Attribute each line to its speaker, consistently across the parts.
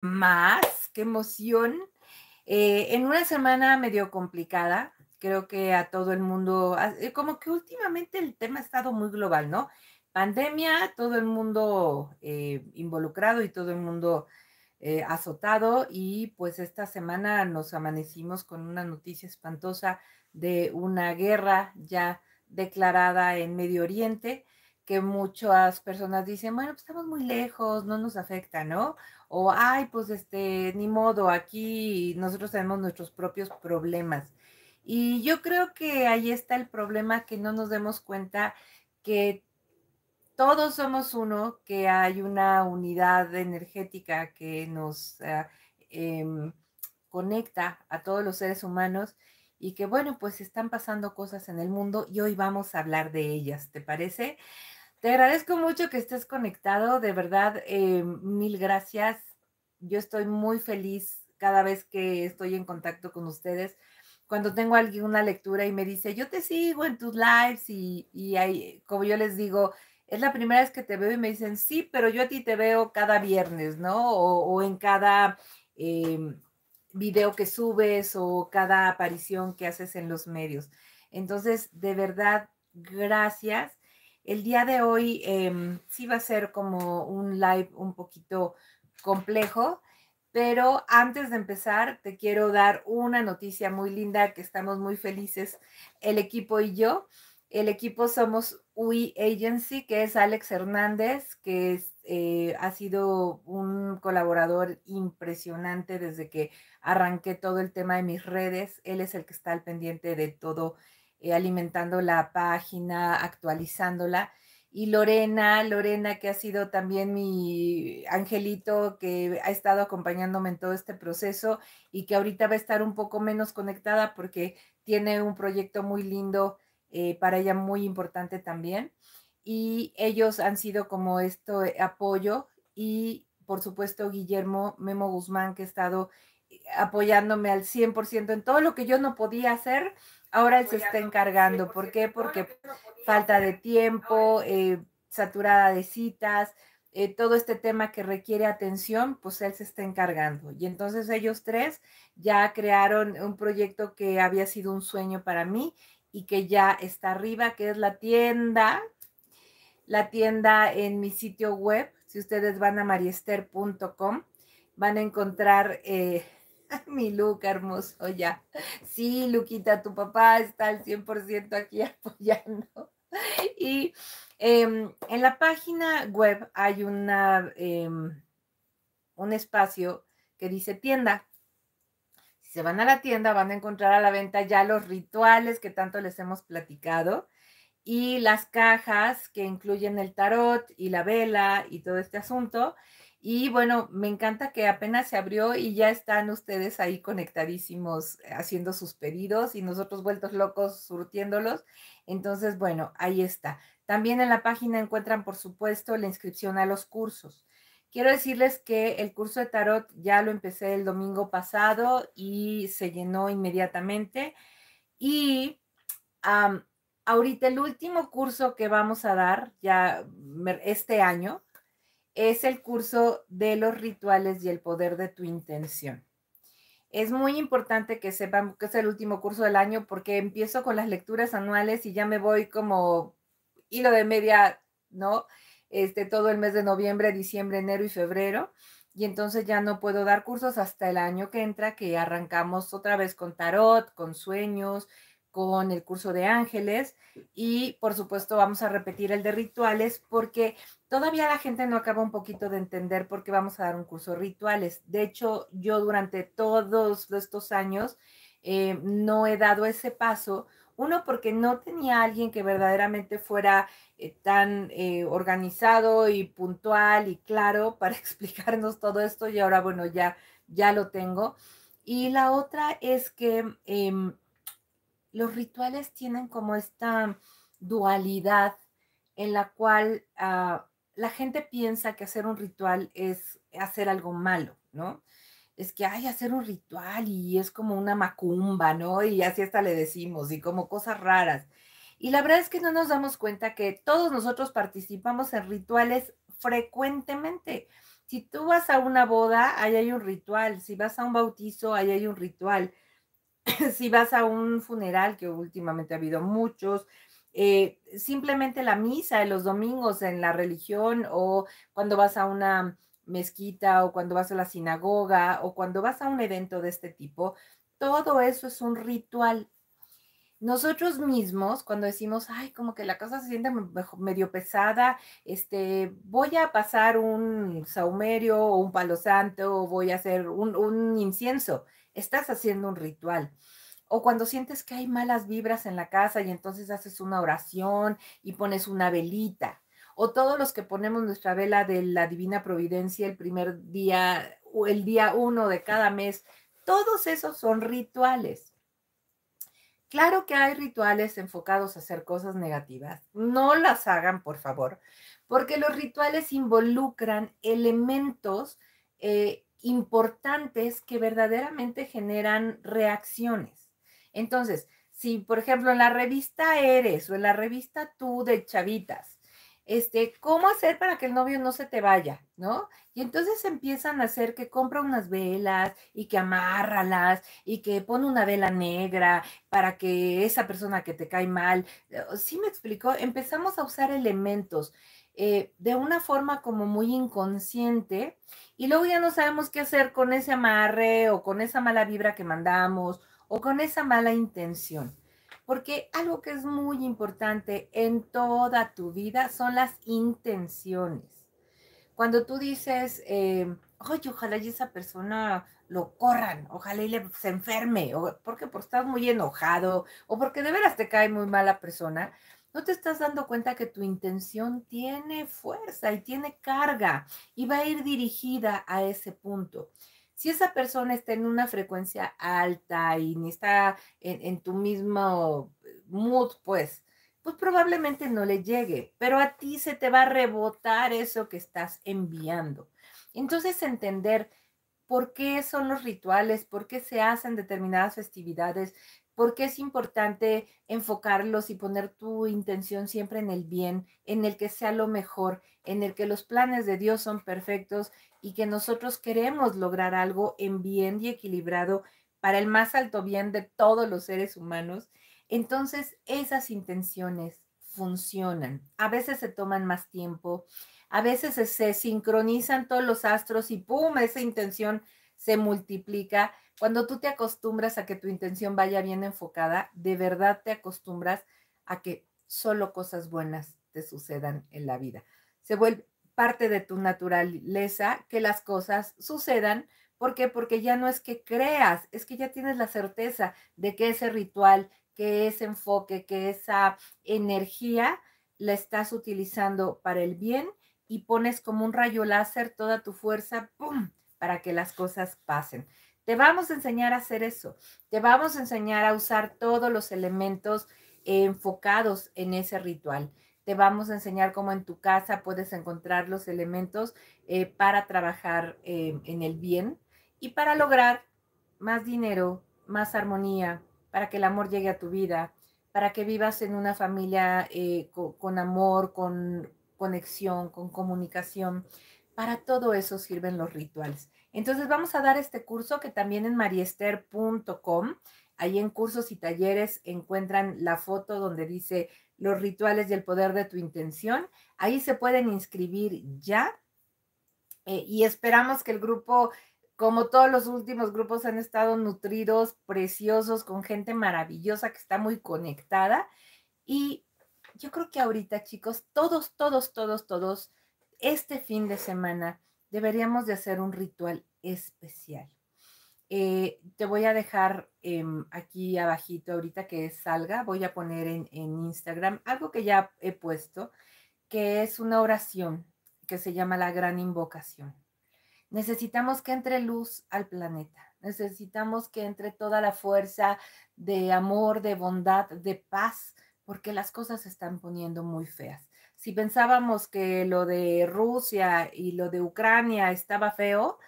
Speaker 1: más, qué emoción. Eh, en una semana medio complicada, creo que a todo el mundo, eh, como que últimamente el tema ha estado muy global, ¿no? Pandemia, todo el mundo eh, involucrado y todo el mundo azotado y pues esta semana nos amanecimos con una noticia espantosa de una guerra ya declarada en Medio Oriente que muchas personas dicen, bueno, pues estamos muy lejos, no nos afecta, ¿no? O, ay, pues este, ni modo, aquí nosotros tenemos nuestros propios problemas. Y yo creo que ahí está el problema que no nos demos cuenta que todos somos uno, que hay una unidad energética que nos ah, em, conecta a todos los seres humanos y que bueno, pues están pasando cosas en el mundo y hoy vamos a hablar de ellas, ¿te parece? Te agradezco mucho que estés conectado, de verdad, eh, mil gracias. Yo estoy muy feliz cada vez que estoy en contacto con ustedes. Cuando tengo alguien una lectura y me dice, yo te sigo en tus lives y, como yo les digo, es la primera vez que te veo y me dicen, sí, pero yo a ti te veo cada viernes, ¿no? O, en cada em, video que subes o cada aparición que haces en los medios. Entonces, de verdad, gracias el día de hoy em, sí va a ser como un live un poquito complejo, pero antes de empezar te quiero dar una noticia muy linda que estamos muy felices el equipo y yo. El equipo somos UI Agency, que es Alex Hernández, que eh, ha sido un colaborador impresionante desde que arranqué todo el tema de mis redes. Él es el que está al pendiente de todo eh, alimentando la página, actualizándola. Y Lorena, Lorena que ha sido también mi angelito, que ha estado acompañándome en todo este proceso y que ahorita va a estar un poco menos conectada porque tiene un proyecto muy lindo eh, para ella, muy importante también. Y ellos han sido como esto eh, apoyo y por supuesto Guillermo Memo Guzmán, que ha estado apoyándome al 100% en todo lo que yo no podía hacer, ahora él se está encargando. ¿Por qué? Porque falta de tiempo, eh, saturada de citas, eh, todo este tema que requiere atención, pues él se está encargando. Y entonces ellos tres ya crearon un proyecto que había sido un sueño para mí y que ya está arriba, que es la tienda, la tienda en mi sitio web. Si ustedes van a mariester.com, van a encontrar... Eh, Mi Luca hermoso, ya. Sí, Luquita, tu papá está al 100% aquí apoyando. Y em, en la página web hay una, em, un espacio que dice tienda. Si se van a la tienda, van a encontrar a la venta ya los rituales que tanto les hemos platicado y las cajas que incluyen el tarot y la vela y todo este asunto. Y bueno, me encanta que apenas se abrió y ya están ustedes ahí conectadísimos eh, haciendo sus pedidos y nosotros vueltos locos surtiéndolos. Entonces, bueno, ahí está. También en la página encuentran, por supuesto, la inscripción a los cursos. Quiero decirles que el curso de tarot ya lo empecé el domingo pasado y se llenó inmediatamente. Y ahorita el último curso que vamos a dar ya este año es el curso de los rituales y el poder de tu intención. Es muy importante que sepan que es el último curso del año porque empiezo con las lecturas anuales y ya me voy como hilo de media, ¿no? Este, todo el mes de noviembre, diciembre, enero y febrero. Y entonces ya no puedo dar cursos hasta el año que entra, que arrancamos otra vez con tarot, con sueños, con el curso de ángeles y por supuesto vamos a repetir el de rituales porque todavía la gente no acaba un poquito de entender por qué vamos a dar un curso de rituales. De hecho, yo durante todos estos años eh, no he dado ese paso. Uno, porque no tenía alguien que verdaderamente fuera eh, tan eh, organizado y puntual y claro para explicarnos todo esto y ahora, bueno, ya, ya lo tengo. Y la otra es que em, los rituales tienen como esta dualidad en la cual ah, la gente piensa que hacer un ritual es hacer algo malo, ¿no? Es que hay hacer un ritual y es como una macumba, ¿no? Y así hasta le decimos, y como cosas raras. Y la verdad es que no nos damos cuenta que todos nosotros participamos en rituales frecuentemente. Si tú vas a una boda, ahí hay un ritual. Si vas a un bautizo, ahí hay un ritual. si vas a un funeral, que últimamente ha habido muchos, eh, simplemente la misa de los domingos en la religión o cuando vas a una mezquita o cuando vas a la sinagoga o cuando vas a un evento de este tipo, todo eso es un ritual. Nosotros mismos, cuando decimos, ay, como que la cosa se siente medio pesada, este, voy a pasar un saumerio o un palo santo o voy a hacer un incienso estás haciendo un ritual. O cuando sientes que hay malas vibras en la casa y entonces haces una oración y pones una velita. O todos los que ponemos nuestra vela de la Divina Providencia el primer día o el día uno de cada mes. Todos esos son rituales. Claro que hay rituales enfocados a hacer cosas negativas. No las hagan, por favor, porque los rituales involucran elementos eh, importantes que verdaderamente generan reacciones. Entonces, si por ejemplo en la revista Eres o en la revista Tú de Chavitas, este, ¿cómo hacer para que el novio no se te vaya? ¿No? Y entonces empiezan a hacer que compra unas velas y que amárralas y que pone una vela negra para que esa persona que te cae mal, eh, ¿sí me explico? Empezamos a usar elementos eh, de una forma como muy inconsciente y luego ya no sabemos qué hacer con ese amarre o con esa mala vibra que mandamos o con esa mala intención. Porque algo que es muy importante en toda tu vida son las intenciones. Cuando tú dices, oye, eh, ojalá y esa persona lo corran, ojalá y le, se enferme, o porque, porque estás muy enojado, o porque de veras te cae muy mala persona, no te estás dando cuenta que tu intención tiene fuerza y tiene carga y va a ir dirigida a ese punto. Si esa persona está en una frecuencia alta y ni está en, tu mismo eh, mood, pues, pues probablemente no le llegue, pero a ti se te va a rebotar eso que estás enviando. Entonces entender por qué son los rituales, por qué se hacen determinadas festividades, porque es importante enfocarlos y poner tu intención siempre en el bien, en el que sea lo mejor, en el que los planes de Dios son perfectos y que nosotros queremos lograr algo en bien y equilibrado para el más alto bien de todos los seres humanos. Entonces, esas intenciones funcionan. A veces se toman más tiempo, a veces se sincronizan todos los astros y ¡pum! Esa intención se multiplica, cuando tú te acostumbras a que tu intención vaya bien enfocada, de verdad te acostumbras a que solo cosas buenas te sucedan en la vida. Se vuelve parte de tu naturaleza que las cosas sucedan. ¿Por qué? Porque ya no es que creas, es que ya tienes la certeza de que ese ritual, que ese enfoque, que esa energía la estás utilizando para el bien y pones como un rayo láser toda tu fuerza, para que las cosas pasen. Te vamos a enseñar a hacer eso. Te vamos a enseñar a usar todos los elementos enfocados en ese ritual. Te vamos a enseñar cómo en tu casa puedes encontrar los elementos eh, para trabajar eh, en el bien y para lograr más dinero, más armonía, para que el amor llegue a tu vida, para que vivas en una familia eh, con amor, con conexión, con comunicación. Para todo eso sirven los rituales. Entonces vamos a dar este curso que también en mariester.com, ahí en cursos y talleres encuentran la foto donde dice los rituales y el poder de tu intención. Ahí se pueden inscribir ya eh, y esperamos que el grupo, como todos los últimos grupos, han estado nutridos, preciosos, con gente maravillosa que está muy conectada. Y yo creo que ahorita, chicos, todos, todos, todos, todos, este fin de semana deberíamos de hacer un ritual especial. Eh, te voy a dejar em, aquí abajito ahorita que salga, voy a poner en, en, Instagram algo que ya he puesto, que es una oración que se llama la gran invocación. Necesitamos que entre luz al planeta, necesitamos que entre toda la fuerza de amor, de bondad, de paz, porque las cosas se están poniendo muy feas si pensábamos que lo de Rusia y lo de Ucrania estaba feo,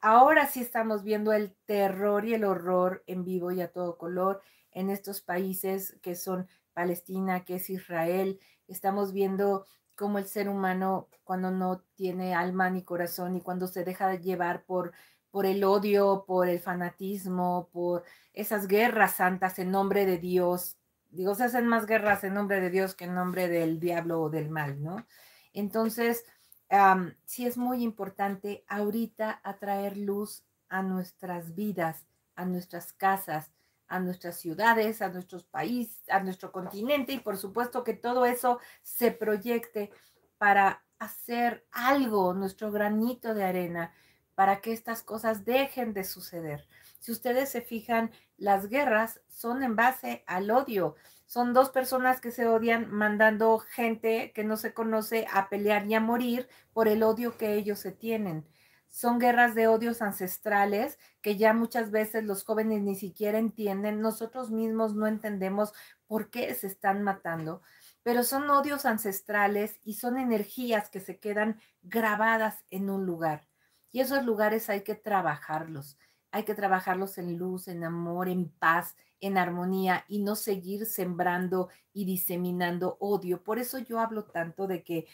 Speaker 1: ahora sí estamos viendo el terror y el horror en vivo y a todo color en estos países que son Palestina, que es Israel. Estamos viendo cómo el ser humano cuando no tiene alma ni corazón y cuando se deja llevar por por el odio, por el fanatismo, por esas guerras santas en nombre de Dios digo, se hacen más guerras en nombre de Dios que en nombre del diablo o del mal, ¿no? Entonces, sí es muy importante ahorita atraer luz a nuestras vidas, a nuestras casas, a nuestras ciudades, a nuestros países, a nuestro continente y por supuesto que todo eso se proyecte para hacer algo, nuestro granito de arena, para que estas cosas dejen de suceder. Si ustedes se fijan, las guerras son en base al odio. Son dos personas que se odian mandando gente que no se conoce a pelear y a morir por el odio que ellos se tienen. Son guerras de odios ancestrales que ya muchas veces los jóvenes ni siquiera entienden. Nosotros mismos no entendemos por qué se están matando pero son odios ancestrales y son energías que se quedan grabadas en un lugar. Y esos lugares hay que trabajarlos hay que trabajarlos en luz, en amor, en paz, en armonía y no seguir sembrando y diseminando odio. Por eso yo hablo tanto de que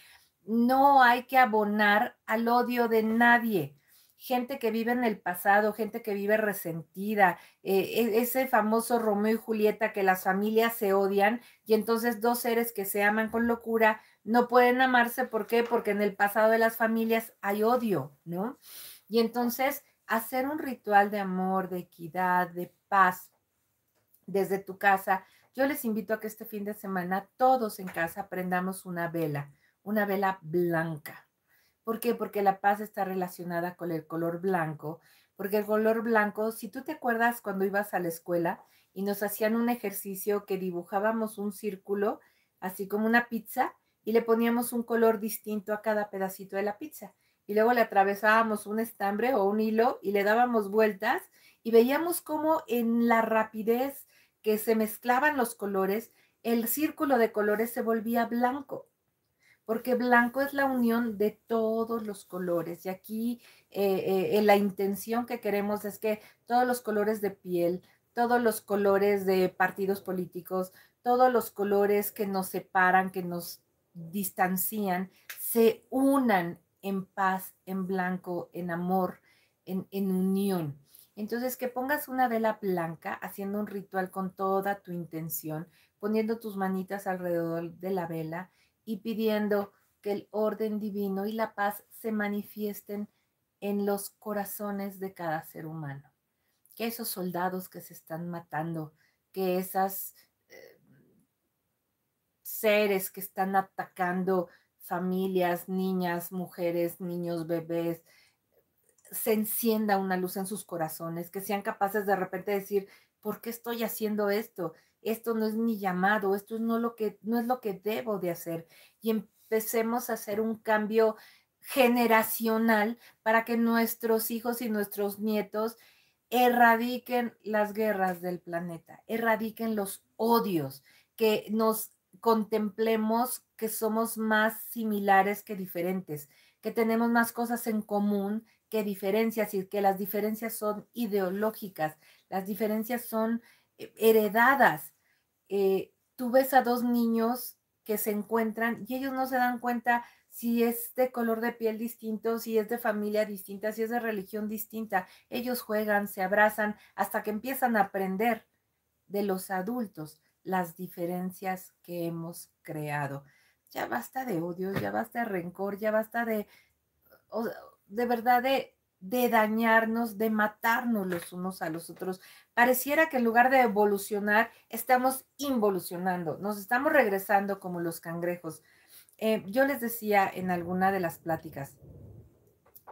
Speaker 1: no hay que abonar al odio de nadie. Gente que vive en el pasado, gente que vive resentida, eh, e, ese famoso Romeo y Julieta que las familias se odian y entonces dos seres que se aman con locura no pueden amarse. ¿Por qué? Porque en el pasado de las familias hay odio, ¿no? Y entonces hacer un ritual de amor, de equidad, de paz desde tu casa. Yo les invito a que este fin de semana todos en casa prendamos una vela, una vela blanca. ¿Por qué? Porque la paz está relacionada con el color blanco, porque el color blanco, si tú te acuerdas cuando ibas a la escuela y nos hacían un ejercicio que dibujábamos un círculo, así como una pizza, y le poníamos un color distinto a cada pedacito de la pizza y luego le atravesábamos un estambre o un hilo y le dábamos vueltas y veíamos cómo en la rapidez que se mezclaban los colores, el círculo de colores se volvía blanco, porque blanco es la unión de todos los colores. Y aquí eh, eh la intención que queremos es que todos los colores de piel, todos los colores de partidos políticos, todos los colores que nos separan, que nos distancian, se unan en paz, en blanco, en amor, en, unión. Entonces, que pongas una vela blanca haciendo un ritual con toda tu intención, poniendo tus manitas alrededor de la vela y pidiendo que el orden divino y la paz se manifiesten en los corazones de cada ser humano. Que esos soldados que se están matando, que esas eh, seres que están atacando familias, niñas, mujeres, niños, bebés, se encienda una luz en sus corazones, que sean capaces de repente decir, ¿por qué estoy haciendo esto? Esto no es mi llamado, esto no, lo que, no es lo que debo de hacer. Y empecemos a hacer un cambio generacional para que nuestros hijos y nuestros nietos erradiquen las guerras del planeta, erradiquen los odios que nos contemplemos que somos más similares que diferentes, que tenemos más cosas en común que diferencias y que las diferencias son ideológicas, las diferencias son eh, heredadas. Eh, tú ves a dos niños que se encuentran y ellos no se dan cuenta si es de color de piel distinto, si es de familia distinta, si es de religión distinta. Ellos juegan, se abrazan hasta que empiezan a aprender de los adultos las diferencias que hemos creado. Ya basta de odio, ya basta de rencor, ya basta de, de verdad, de, dañarnos, de matarnos los unos a los otros. Pareciera que en lugar de evolucionar, estamos involucionando, nos estamos regresando como los cangrejos. Eh, yo les decía en alguna de las pláticas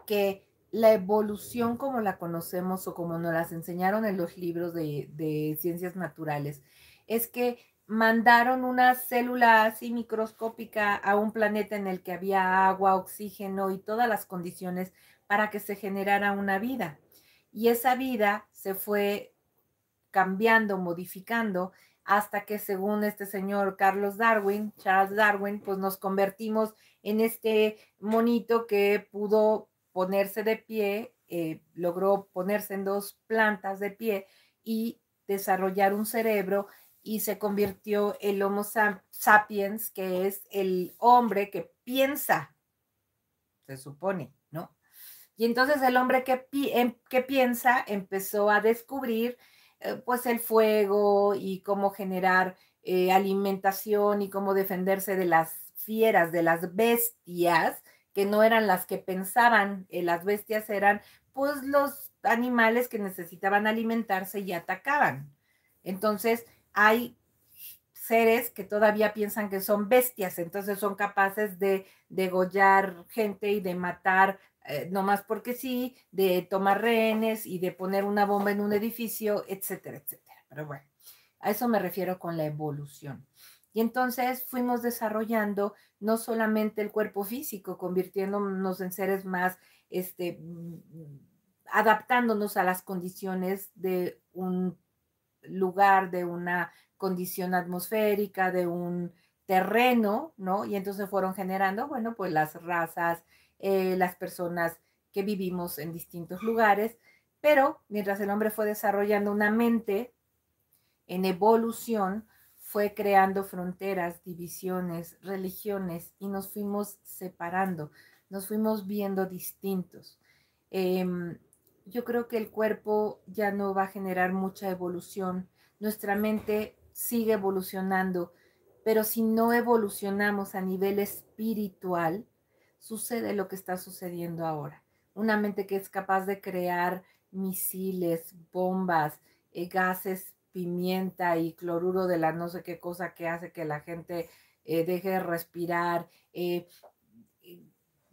Speaker 1: que la evolución como la conocemos o como nos las enseñaron en los libros de, de ciencias naturales es que mandaron una célula así microscópica a un planeta en el que había agua, oxígeno y todas las condiciones para que se generara una vida. Y esa vida se fue cambiando, modificando, hasta que según este señor Carlos Darwin, Charles Darwin, pues nos convertimos en este monito que pudo ponerse de pie, eh, logró ponerse en dos plantas de pie y desarrollar un cerebro y se convirtió el Homo sapiens, que es el hombre que piensa, se supone, ¿no? Y entonces el hombre que, em, que piensa empezó a descubrir eh, pues el fuego y cómo generar eh, alimentación y cómo defenderse de las fieras, de las bestias, que no eran las que pensaban, eh, las bestias eran pues los animales que necesitaban alimentarse y atacaban. Entonces, hay seres que todavía piensan que son bestias, entonces son capaces de degollar gente y de matar eh, no más porque sí, de tomar rehenes y de poner una bomba en un edificio, etcétera, etcétera. Pero bueno, a eso me refiero con la evolución. Y entonces fuimos desarrollando no solamente el cuerpo físico, convirtiéndonos en seres más, este, mm, adaptándonos a las condiciones de un lugar, de una condición atmosférica, de un terreno, ¿no? Y entonces fueron generando, bueno, pues las razas, eh, las personas que vivimos en distintos lugares, pero mientras el hombre fue desarrollando una mente en evolución, fue creando fronteras, divisiones, religiones y nos fuimos separando, nos fuimos viendo distintos. Em, yo creo que el cuerpo ya no va a generar mucha evolución. Nuestra mente sigue evolucionando, pero si no evolucionamos a nivel espiritual, sucede lo que está sucediendo ahora. Una mente que es capaz de crear misiles, bombas, eh, gases, pimienta y cloruro de la no sé qué cosa que hace que la gente eh, deje de respirar, eh,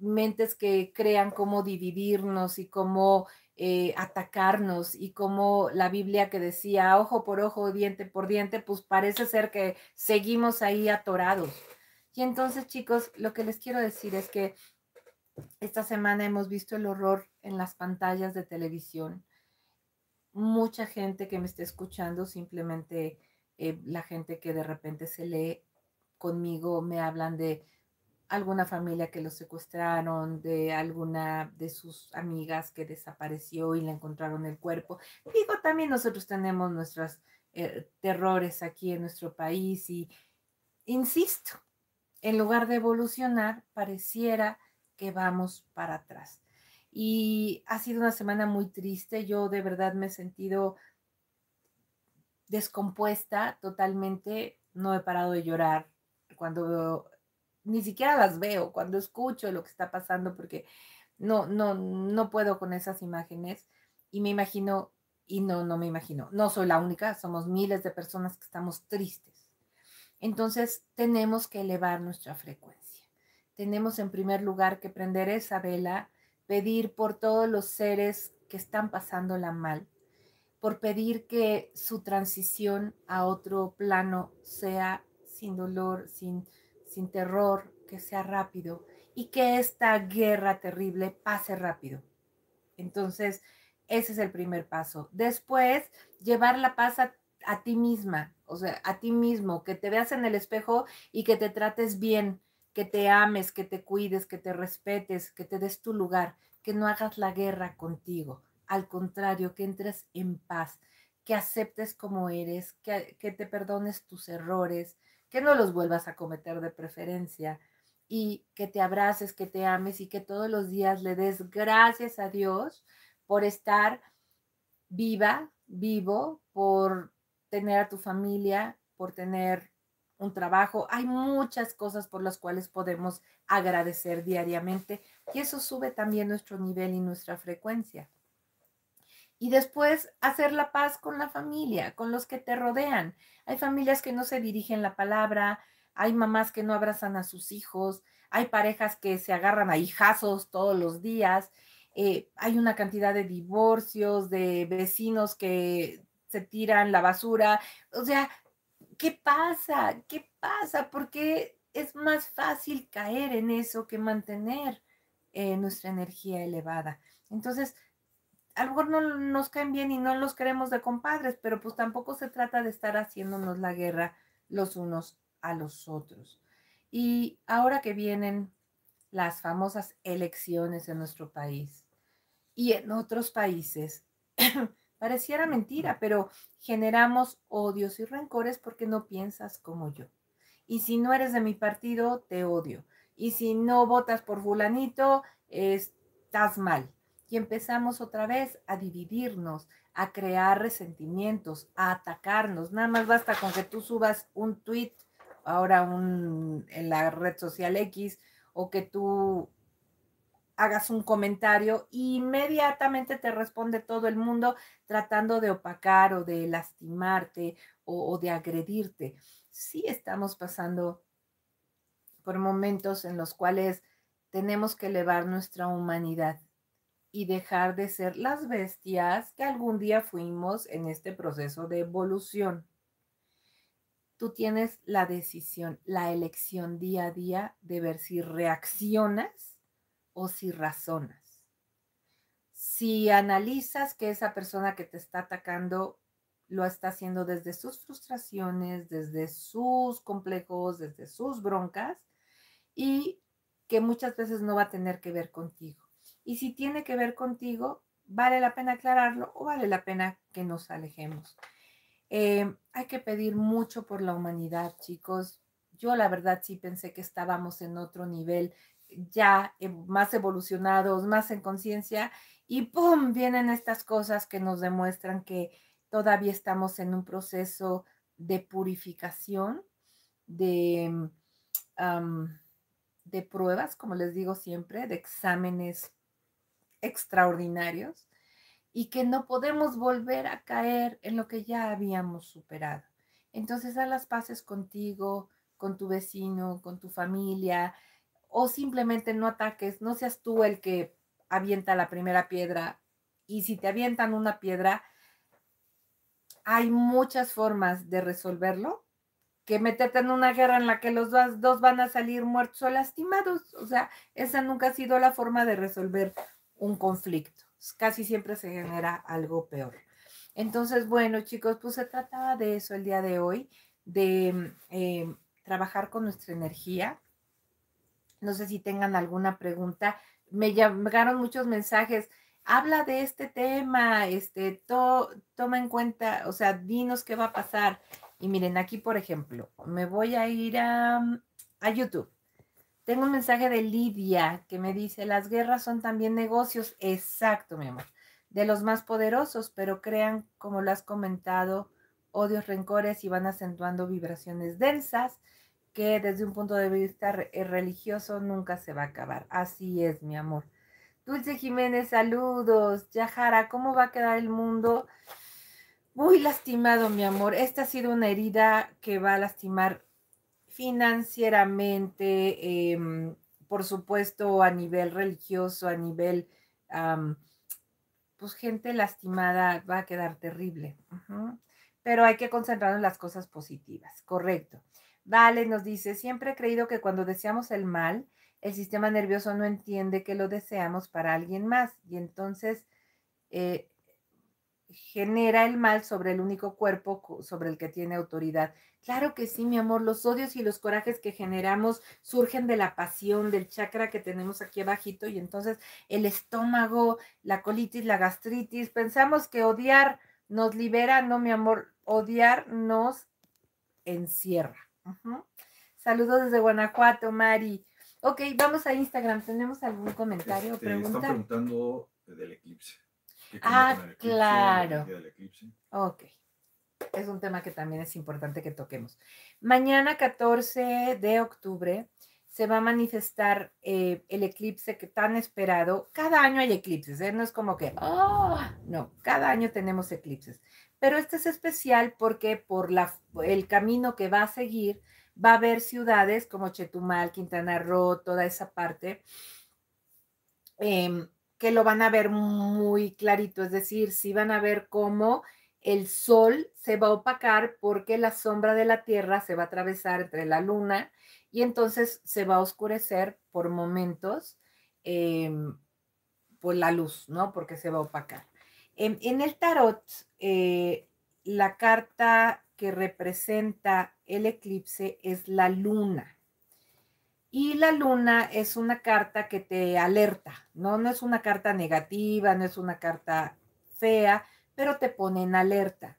Speaker 1: mentes que crean cómo dividirnos y cómo eh, atacarnos y como la Biblia que decía ojo por ojo, diente por diente, pues parece ser que seguimos ahí atorados. Y entonces, chicos, lo que les quiero decir es que esta semana hemos visto el horror en las pantallas de televisión. Mucha gente que me está escuchando, simplemente eh, la gente que de repente se lee conmigo, me hablan de alguna familia que lo secuestraron, de alguna de sus amigas que desapareció y le encontraron el cuerpo. Digo, también nosotros tenemos nuestros eh, terrores aquí en nuestro país y, insisto, en lugar de evolucionar, pareciera que vamos para atrás. Y ha sido una semana muy triste, yo de verdad me he sentido descompuesta totalmente, no he parado de llorar cuando veo ni siquiera las veo cuando escucho lo que está pasando porque no, no, no puedo con esas imágenes y me imagino, y no, no me imagino, no soy la única, somos miles de personas que estamos tristes. Entonces tenemos que elevar nuestra frecuencia. Tenemos en primer lugar que prender esa vela, pedir por todos los seres que están pasándola mal, por pedir que su transición a otro plano sea sin dolor, sin sin terror, que sea rápido y que esta guerra terrible pase rápido. Entonces, ese es el primer paso. Después, llevar la paz a, ti misma, o sea, a ti mismo, que te veas en el espejo y que te trates bien, que te ames, que te cuides, que te respetes, que te des tu lugar, que no hagas la guerra contigo. Al contrario, que entres en paz, que aceptes como eres, que te perdones tus errores, que no los vuelvas a cometer de preferencia y que te abraces, que te ames y que todos los días le des gracias a Dios por estar viva, vivo, por tener a tu familia, por tener un trabajo. Hay muchas cosas por las cuales podemos agradecer diariamente y eso sube también nuestro nivel y nuestra frecuencia y después hacer la paz con la familia, con los que te rodean. Hay familias que no se dirigen la palabra, hay mamás que no abrazan a sus hijos, hay parejas que se agarran a hijazos todos los días, eh, hay una cantidad de divorcios, de vecinos que se tiran la basura. O sea, ¿qué pasa? ¿Qué pasa? Porque es más fácil caer en eso que mantener eh, nuestra energía elevada? Entonces, a no nos caen bien y no los queremos de compadres, pero pues tampoco se trata de estar haciéndonos la guerra los unos a los otros. Y ahora que vienen las famosas elecciones en nuestro país y en otros países, pareciera mentira, pero generamos odios y rencores porque no piensas como yo. Y si no eres de mi partido, te odio. Y si no votas por fulanito, estás mal y empezamos otra vez a dividirnos, a crear resentimientos, a atacarnos. Nada más basta con que tú subas un tweet, ahora en la red social X, o que tú hagas un comentario, inmediatamente te responde todo el mundo tratando de opacar o de lastimarte o de agredirte. Sí estamos pasando por momentos en los cuales tenemos que elevar nuestra humanidad y dejar de ser las bestias que algún día fuimos en este proceso de evolución. Tú tienes la decisión, la elección día a día de ver si reaccionas o si razonas. Si analizas que esa persona que te está atacando lo está haciendo desde sus frustraciones, desde sus complejos, desde sus broncas y que muchas veces no va a tener que ver contigo y si tiene que ver contigo, vale la pena aclararlo o vale la pena que nos alejemos. Eh, hay que pedir mucho por la humanidad, chicos. Yo la verdad sí pensé que estábamos en otro nivel, ya más evolucionados, más en conciencia, y ¡pum! vienen estas cosas que nos demuestran que todavía estamos en un proceso de purificación, de, mm, de pruebas, como les digo siempre, de exámenes extraordinarios y que no podemos volver a caer en lo que ya habíamos superado. Entonces, haz las paces contigo, con tu vecino, con tu familia, o simplemente no ataques, no seas tú el que avienta la primera piedra. Y si te avientan una piedra, hay muchas formas de resolverlo que meterte en una guerra en la que los dos, van a salir muertos o lastimados. O sea, esa nunca ha sido la forma de resolver un conflicto. Casi siempre se genera algo peor. Entonces, bueno, chicos, pues se trataba de eso el día de hoy, de mm, em, trabajar con nuestra energía. No sé si tengan alguna pregunta. Me llegaron muchos mensajes. Habla de este tema, este, toma en cuenta, o sea, dinos qué va a pasar. Y miren, aquí, por ejemplo, me voy a ir a, mm, a YouTube. Tengo un mensaje de Lidia que me dice, las guerras son también negocios, exacto, mi amor, de los más poderosos, pero crean, como lo has comentado, odios, rencores y van acentuando vibraciones densas que desde un punto de vista eh, religioso nunca se va a acabar. Así es, mi amor. Dulce Jiménez, saludos. Yajara, ¿cómo va a quedar el mundo? Muy lastimado, mi amor. Esta ha sido una herida que va a lastimar financieramente, em, por supuesto a nivel religioso, a nivel, pues gente lastimada va a quedar terrible. Pero hay que concentrarnos en las cosas positivas, correcto. Vale, nos dice, siempre he creído que cuando deseamos el mal, el sistema nervioso no entiende que lo deseamos para alguien más y entonces eh, genera el mal sobre el único cuerpo sobre el que tiene autoridad. Claro que sí, mi amor, los odios y los corajes que generamos surgen de la pasión, del chakra que tenemos aquí abajito y entonces el estómago, la colitis, la gastritis, pensamos que odiar nos libera, no, mi amor, odiar nos encierra. Saludos desde Guanajuato, Mari. Ok, vamos a Instagram. ¿Tenemos algún comentario o este, Están preguntando del eclipse ah, claro. Ok. Es un tema que también es importante que toquemos. Mañana 14 de octubre se va a manifestar eh, el eclipse que tan esperado. Cada año hay eclipses, ¿eh? no es como que, oh, no, cada año tenemos eclipses. Pero este es especial porque por la, el camino que va a seguir va a haber ciudades como Chetumal, Quintana Roo, toda esa parte, eh, que lo van a ver muy clarito, es decir, sí van a ver cómo el sol se va a opacar porque la sombra de la Tierra se va a atravesar entre la luna y entonces se va a oscurecer por momentos em, por pues, la luz, ¿no? Porque se va a opacar. En, el tarot, eh, la carta que representa el eclipse es la luna. Y la luna es una carta que te alerta, ¿no? No es una carta negativa, no es una carta fea, pero te pone en alerta.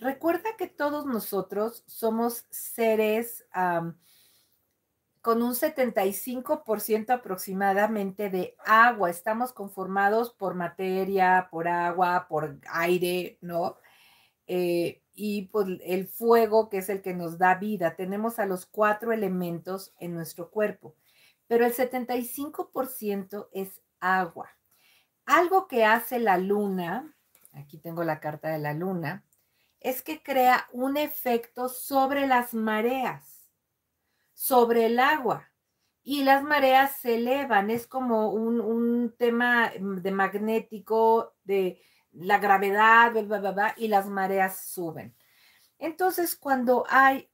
Speaker 1: Recuerda que todos nosotros somos seres con un 75% aproximadamente de agua. Estamos conformados por materia, por agua, por aire, ¿no? Eh, y pues, el fuego que es el que nos da vida. Tenemos a los cuatro elementos en nuestro cuerpo, pero el 75% es agua. Algo que hace la luna, aquí tengo la carta de la luna, es que crea un efecto sobre las mareas, sobre el agua. Y las mareas se elevan, es como un, un tema mm, de magnético, de, la gravedad, y las mareas suben. Entonces, cuando hay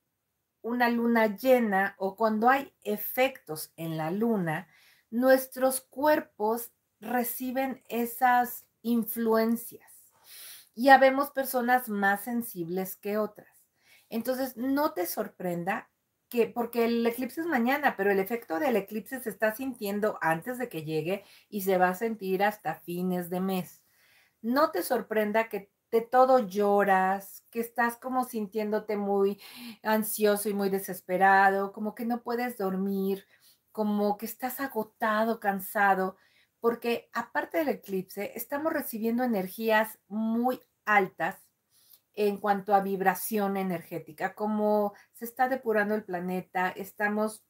Speaker 1: una luna llena o cuando hay efectos en la luna, nuestros cuerpos reciben esas influencias. Ya vemos personas más sensibles que otras. Entonces, no te sorprenda que, porque el eclipse es mañana, pero el efecto del eclipse se está sintiendo antes de que llegue y se va a sentir hasta fines de mes no te sorprenda que de todo lloras, que estás como sintiéndote muy ansioso y muy desesperado, como que no puedes dormir, como que estás agotado, cansado, porque aparte del eclipse, estamos recibiendo energías muy altas en cuanto a vibración energética, como se está depurando el planeta, estamos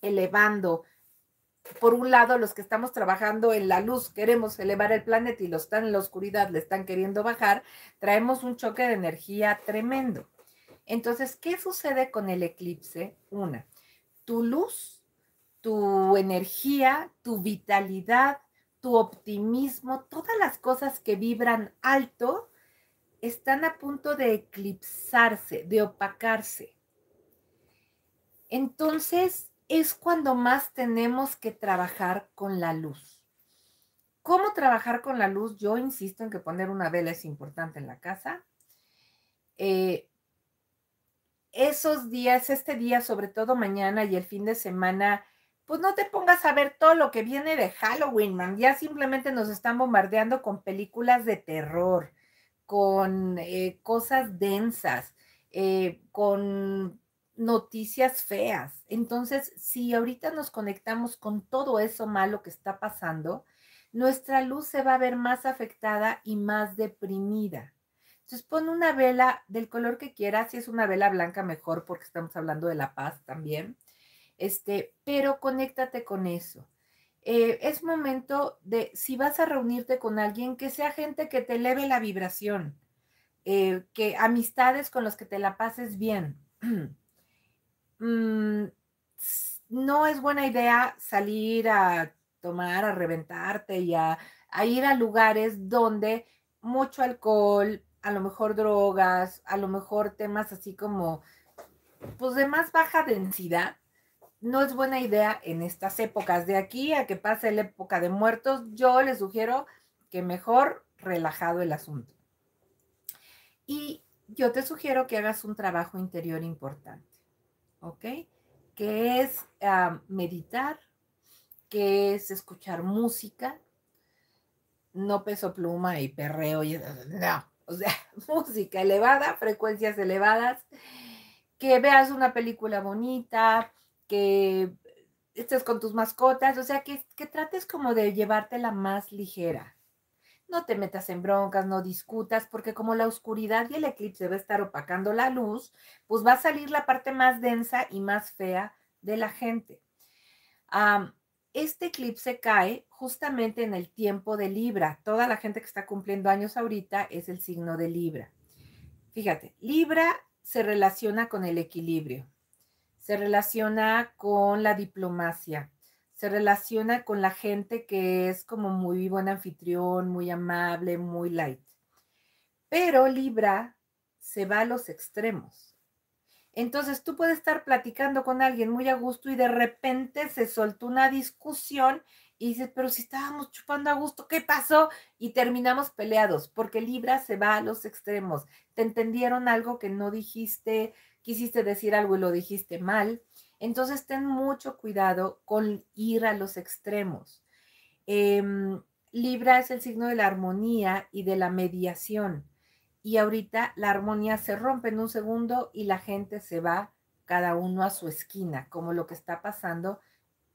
Speaker 1: elevando por un lado, los que estamos trabajando en la luz queremos elevar el planeta y los están en la oscuridad, le están queriendo bajar, traemos un choque de energía tremendo. Entonces, ¿qué sucede con el eclipse? Una, tu luz, tu energía, tu vitalidad, tu optimismo, todas las cosas que vibran alto, están a punto de eclipsarse, de opacarse. Entonces, es cuando más tenemos que trabajar con la luz. ¿Cómo trabajar con la luz? Yo insisto en que poner una vela es importante en la casa. Eh, esos días, este día, sobre todo mañana y el fin de semana, pues no te pongas a ver todo lo que viene de Halloween, man. Ya simplemente nos están bombardeando con películas de terror, con eh, cosas densas, eh, con noticias feas. Entonces, si ahorita nos conectamos con todo eso malo que está pasando, nuestra luz se va a ver más afectada y más deprimida. Entonces, pon una vela del color que quieras, si es una vela blanca mejor porque estamos hablando de la paz también. Este, pero conéctate con eso. Eh, es momento de, si vas a reunirte con alguien, que sea gente que te eleve la vibración, eh, que amistades con los que te la pases bien. Mm, no es buena idea salir a tomar, a reventarte y a, a ir a lugares donde mucho alcohol, a lo mejor drogas, a lo mejor temas así como, pues de más baja densidad, no es buena idea en estas épocas. De aquí a que pase la época de muertos, yo les sugiero que mejor relajado el asunto. Y yo te sugiero que hagas un trabajo interior importante. ¿ok? Que es ah, meditar, que es escuchar música, no peso pluma y perreo, o sea, música elevada, frecuencias elevadas, que veas una película bonita, que estés con tus mascotas, o sea, que, que trates como de llevártela más ligera, no te metas en broncas, no discutas, porque como la oscuridad y el eclipse va a estar opacando la luz, pues va a salir la parte más densa y más fea de la gente. este eclipse cae justamente en el tiempo de Libra. Toda la gente que está cumpliendo años ahorita es el signo de Libra. Fíjate, Libra se relaciona con el equilibrio, se relaciona con la diplomacia, se relaciona con la gente que es como muy buen anfitrión, muy amable, muy light. Pero Libra se va a los extremos. Entonces tú puedes estar platicando con alguien muy a gusto y de repente se soltó una discusión y dices, pero si estábamos chupando a gusto, ¿qué pasó? Y terminamos peleados porque Libra se va a los extremos. Te entendieron algo que no dijiste, quisiste decir algo y lo dijiste mal entonces, ten mucho cuidado con ir a los extremos. Em, Libra es el signo de la armonía y de la mediación. Y ahorita la armonía se rompe en un segundo y la gente se va cada uno a su esquina, como lo que está pasando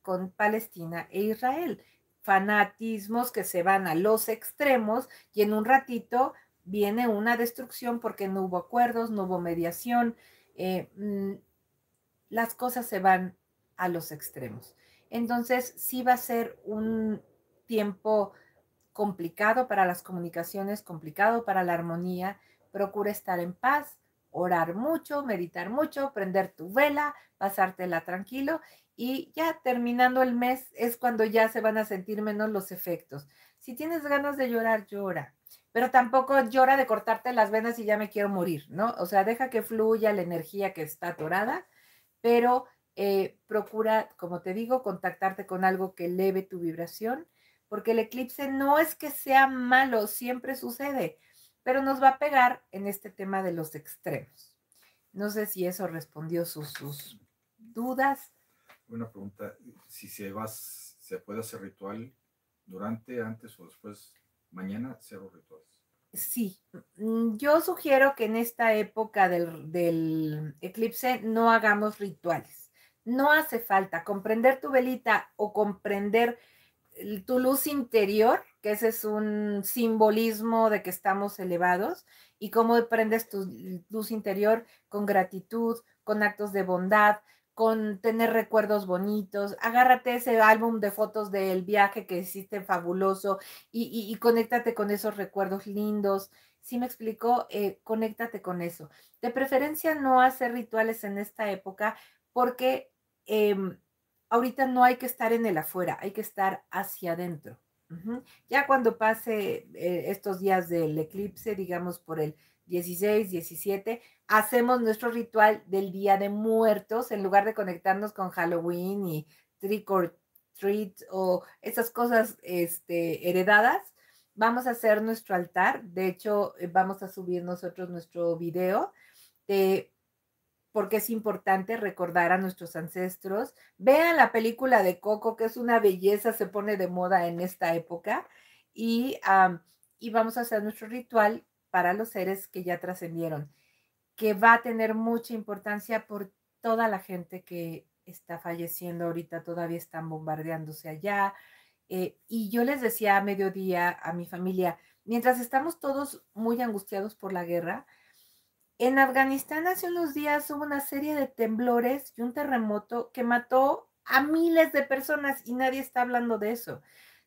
Speaker 1: con Palestina e Israel. Fanatismos que se van a los extremos y en un ratito viene una destrucción porque no hubo acuerdos, no hubo mediación. Eh, mm, las cosas se van a los extremos. Entonces, sí va a ser un tiempo complicado para las comunicaciones, complicado para la armonía. Procura estar en paz, orar mucho, meditar mucho, prender tu vela, pasártela tranquilo y ya terminando el mes es cuando ya se van a sentir menos los efectos. Si tienes ganas de llorar, llora, pero tampoco llora de cortarte las venas y ya me quiero morir, ¿no? O sea, deja que fluya la energía que está atorada pero eh, procura, como te digo, contactarte con algo que eleve tu vibración, porque el eclipse no es que sea malo, siempre sucede, pero nos va a pegar en este tema de los extremos. No sé si eso respondió sus, dudas. Una pregunta, si se se puede hacer ritual durante, antes o después, mañana, cero rituales sí, mm, yo sugiero que en esta época del, eclipse no hagamos rituales. No hace falta comprender tu velita o comprender tu luz interior, que ese es un simbolismo de que estamos elevados, y cómo prendes tu luz interior con gratitud, con actos de bondad, con tener recuerdos bonitos, agárrate ese álbum de fotos del viaje que hiciste fabuloso y, conéctate con esos recuerdos lindos. Si me explicó, eh, conéctate con eso. De preferencia no hacer rituales en esta época porque em, ahorita no hay que estar en el afuera, hay que estar hacia adentro. Ya cuando pase eh, estos días del eclipse, digamos por el 16, 17, hacemos nuestro ritual del Día de Muertos en lugar de conectarnos con Halloween y trick or treat o esas cosas este, heredadas. Vamos a hacer nuestro altar. De hecho, eh, vamos a subir nosotros nuestro video de porque es importante recordar a nuestros ancestros. Vean la película de Coco, que es una belleza, se pone de moda en esta época, y, y vamos a hacer nuestro ritual para los seres que ya trascendieron, que va a tener mucha importancia por toda la gente que está falleciendo ahorita, todavía están bombardeándose allá. Eh, y yo les decía a mediodía a mi familia, mientras estamos todos muy angustiados por la guerra, en Afganistán hace unos días hubo una serie de temblores y un terremoto que mató a miles de personas y nadie está hablando de eso.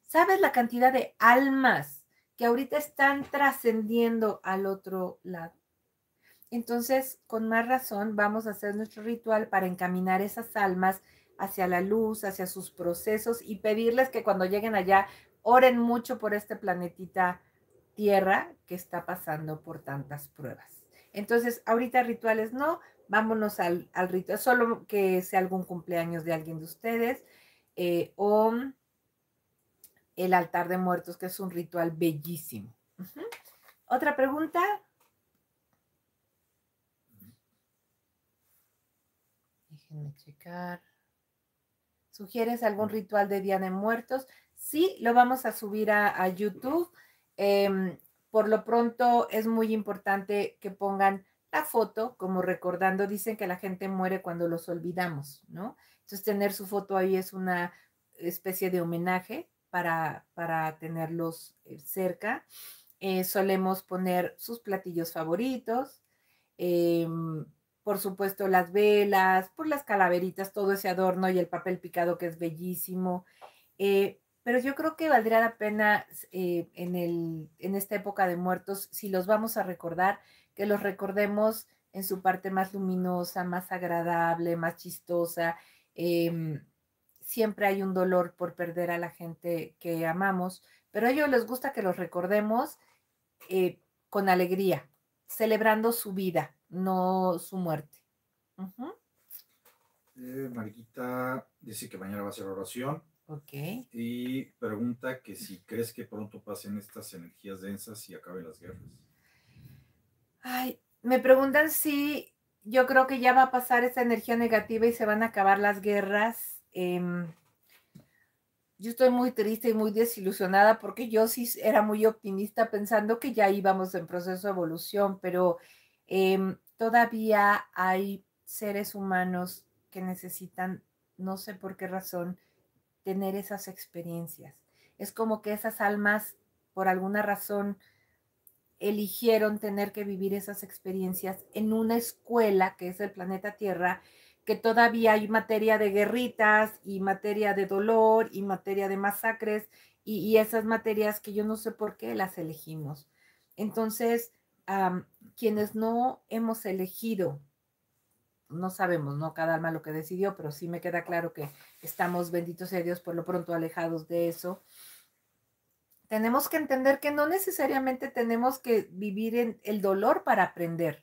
Speaker 1: ¿Sabes la cantidad de almas que ahorita están trascendiendo al otro lado. Entonces, con más razón, vamos a hacer nuestro ritual para encaminar esas almas hacia la luz, hacia sus procesos y pedirles que cuando lleguen allá oren mucho por este planetita Tierra que está pasando por tantas pruebas. Entonces, ahorita rituales no, vámonos al, ritual, solo que sea algún cumpleaños de alguien de ustedes eh, o el altar de muertos, que es un ritual bellísimo. ¿Otra pregunta? Déjenme checar. ¿Sugieres algún ritual de Día de Muertos? Sí, lo vamos a subir a, YouTube. Em, por lo pronto es muy importante que pongan la foto, como recordando, dicen que la gente muere cuando los olvidamos, ¿no? Entonces tener su foto ahí es una especie de homenaje para, para tenerlos eh, cerca. Eh, solemos poner sus platillos favoritos, em, por supuesto las velas, por las calaveritas, todo ese adorno y el papel picado que es bellísimo. Eh, pero yo creo que valdría la pena en, el, en esta época de muertos, si los vamos a recordar, que los recordemos en su parte más luminosa, más agradable, más chistosa. Em, siempre hay un dolor por perder a la gente que amamos, pero a ellos les gusta que los recordemos eh, con alegría, celebrando su vida, no su muerte. Eh, Mariquita dice que mañana va a hacer oración. Ok. Y pregunta que si crees que pronto pasen estas energías densas y acaben las guerras. Ay, me preguntan si yo creo que ya va a pasar esta energía negativa y se van a acabar las guerras Em, yo estoy muy triste y muy desilusionada porque yo sí era muy optimista pensando que ya íbamos en proceso de evolución, pero em, todavía hay seres humanos que necesitan, no sé por qué razón, tener esas experiencias. Es como que esas almas, por alguna razón, eligieron tener que vivir esas experiencias en una escuela que es el planeta Tierra que todavía hay materia de guerritas y materia de dolor y materia de masacres y, esas materias que yo no sé por qué las elegimos. Entonces, quienes no hemos elegido, no sabemos, ¿no? Cada alma lo que decidió, pero sí me queda claro que estamos, benditos sea Dios, por lo pronto alejados de eso. Tenemos que entender que no necesariamente tenemos que vivir en el dolor para aprender,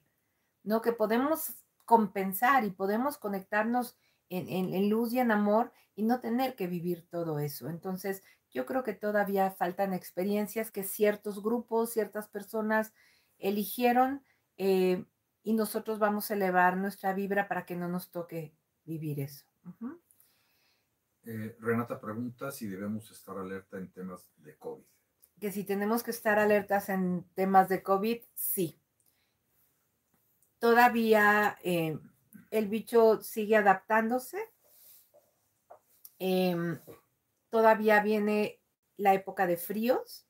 Speaker 1: ¿no? Que podemos compensar y podemos conectarnos en, luz y en amor y no tener que vivir todo eso. Entonces, yo creo que todavía faltan experiencias que ciertos grupos, ciertas personas eligieron eh, y nosotros vamos a elevar nuestra vibra para que no nos toque vivir eso. Eh, Renata pregunta si debemos estar alerta en temas de COVID. Que si tenemos que estar alertas en temas de COVID, sí. Todavía eh, el bicho sigue adaptándose. Em, todavía viene la época de fríos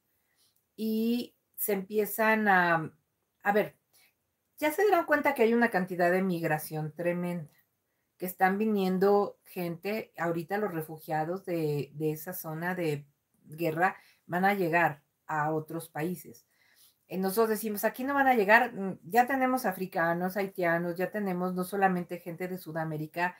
Speaker 1: y se empiezan a... A ver, ya se dieron cuenta que hay una cantidad de migración tremenda, que están viniendo gente, ahorita los refugiados de esa zona de guerra van a llegar a otros países. Eh, nosotros decimos, aquí no van a llegar, mm, ya tenemos africanos, haitianos, ya tenemos no solamente gente de Sudamérica,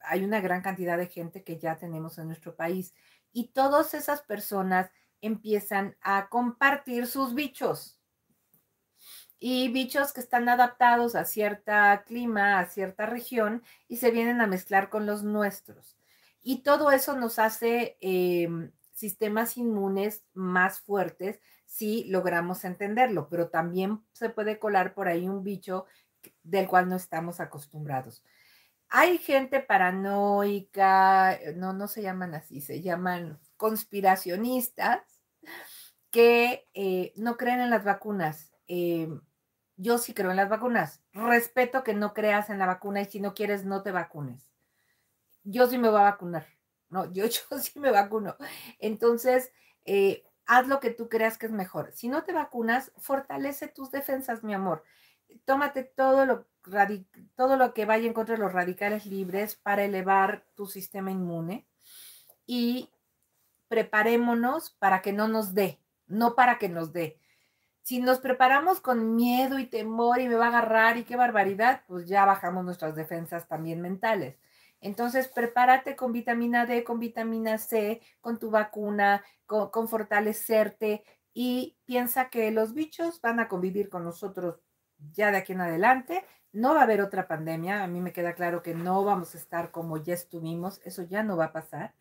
Speaker 1: hay una gran cantidad de gente que ya tenemos en nuestro país. Y todas esas personas empiezan a compartir sus bichos. Y bichos que están adaptados a cierta clima, a cierta región, y se vienen a mezclar con los nuestros. Y todo eso nos hace em, sistemas inmunes más fuertes si logramos entenderlo, pero también se puede colar por ahí un bicho del cual no estamos acostumbrados. Hay gente paranoica, eh, no, no se llaman así, se llaman conspiracionistas que eh, no creen en las vacunas. Eh, yo sí creo en las vacunas. Respeto que no creas en la vacuna y si no quieres, no te vacunes. Yo sí me voy a vacunar no, yo, yo sí me vacuno. Entonces, eh, haz lo que tú creas que es mejor. Si no te vacunas, fortalece tus defensas, mi amor. Tómate todo lo, todo lo que vaya en contra de los radicales libres para elevar tu sistema inmune y preparémonos para que no nos dé, no para que nos dé. Si nos preparamos con miedo y temor y me va a agarrar y qué barbaridad, pues ya bajamos nuestras defensas también mentales. Entonces, prepárate con vitamina D, con vitamina C, con tu vacuna, con, fortalecerte y piensa que los bichos van a convivir con nosotros ya de aquí en adelante. No va a haber otra pandemia. A mí me queda claro que no vamos a estar como ya estuvimos. Eso ya no va a pasar.